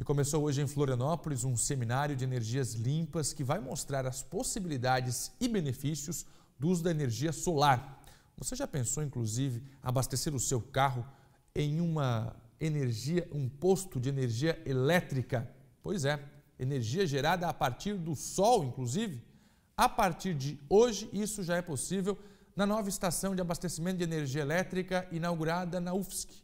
E começou hoje em Florianópolis um seminário de energias limpas que vai mostrar as possibilidades e benefícios do uso da energia solar. Você já pensou, inclusive, abastecer o seu carro em uma energia, um posto de energia elétrica? Pois é, energia gerada a partir do sol, inclusive. A partir de hoje, isso já é possível na nova estação de abastecimento de energia elétrica inaugurada na UFSC,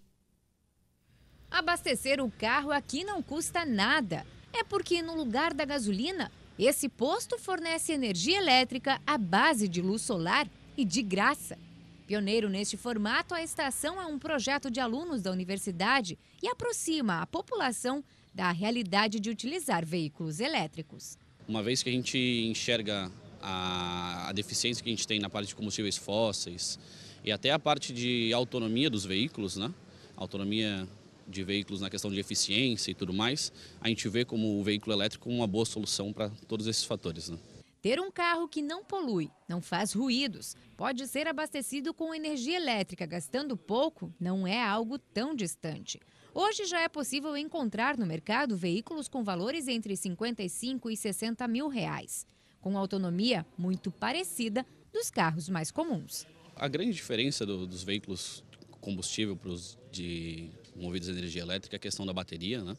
Abastecer o carro aqui não custa nada. É porque, no lugar da gasolina, esse posto fornece energia elétrica à base de luz solar e de graça. Pioneiro neste formato, a estação é um projeto de alunos da universidade e aproxima a população da realidade de utilizar veículos elétricos. Uma vez que a gente enxerga a, a deficiência que a gente tem na parte de combustíveis fósseis e até a parte de autonomia dos veículos, né? autonomia de veículos na questão de eficiência e tudo mais, a gente vê como o veículo elétrico uma boa solução para todos esses fatores. Né? Ter um carro que não polui, não faz ruídos, pode ser abastecido com energia elétrica, gastando pouco, não é algo tão distante. Hoje já é possível encontrar no mercado veículos com valores entre 55 e 60 mil reais, com autonomia muito parecida dos carros mais comuns. A grande diferença do, dos veículos combustível para os de movidos a energia elétrica, é a questão da bateria, né?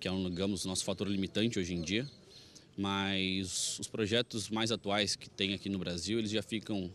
que é um, digamos, nosso fator limitante hoje em dia. Mas os projetos mais atuais que tem aqui no Brasil, eles já ficam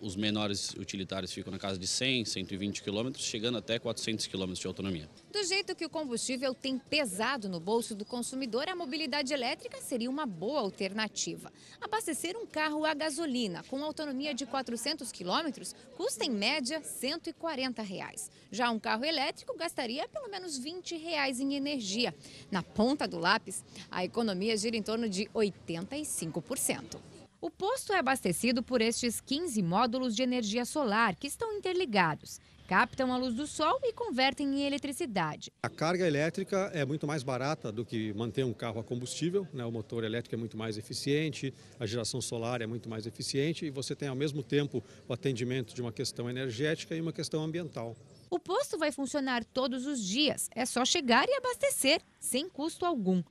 os menores utilitários ficam na casa de 100, 120 quilômetros, chegando até 400 quilômetros de autonomia. Do jeito que o combustível tem pesado no bolso do consumidor, a mobilidade elétrica seria uma boa alternativa. Abastecer um carro a gasolina com autonomia de 400 quilômetros custa em média 140 reais. Já um carro elétrico gastaria pelo menos 20 reais em energia. Na ponta do lápis, a economia gira em torno de 85%. O posto é abastecido por estes 15 módulos de energia solar que estão interligados. Captam a luz do sol e convertem em eletricidade. A carga elétrica é muito mais barata do que manter um carro a combustível. Né? O motor elétrico é muito mais eficiente, a geração solar é muito mais eficiente e você tem ao mesmo tempo o atendimento de uma questão energética e uma questão ambiental. O posto vai funcionar todos os dias. É só chegar e abastecer, sem custo algum.